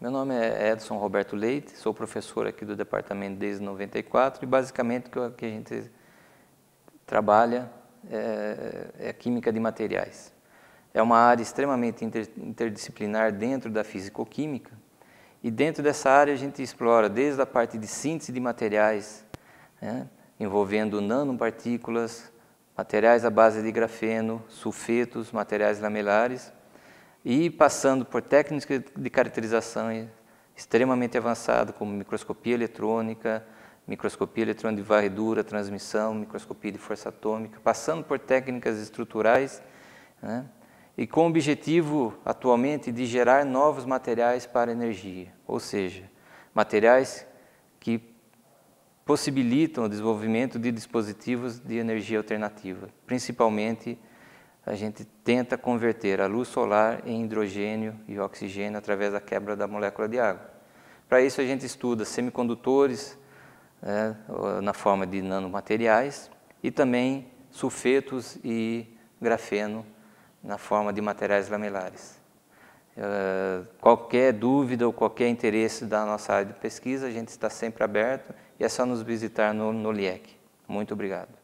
Meu nome é Edson Roberto Leite, sou professor aqui do departamento desde 94 e basicamente o que a gente trabalha é, é química de materiais. É uma área extremamente interdisciplinar dentro da fisicoquímica e dentro dessa área a gente explora desde a parte de síntese de materiais, né, envolvendo nanopartículas, materiais à base de grafeno, sulfetos, materiais lamelares e passando por técnicas de caracterização extremamente avançadas, como microscopia eletrônica, microscopia eletrônica de varredura, transmissão, microscopia de força atômica, passando por técnicas estruturais, né? e com o objetivo atualmente de gerar novos materiais para energia, ou seja, materiais que possibilitam o desenvolvimento de dispositivos de energia alternativa. Principalmente, a gente tenta converter a luz solar em hidrogênio e oxigênio através da quebra da molécula de água. Para isso, a gente estuda semicondutores né, na forma de nanomateriais e também sulfetos e grafeno na forma de materiais lamelares. Ah, qualquer dúvida ou qualquer interesse da nossa área de pesquisa, a gente está sempre aberto e é só nos visitar no, no LIEC. Muito obrigado.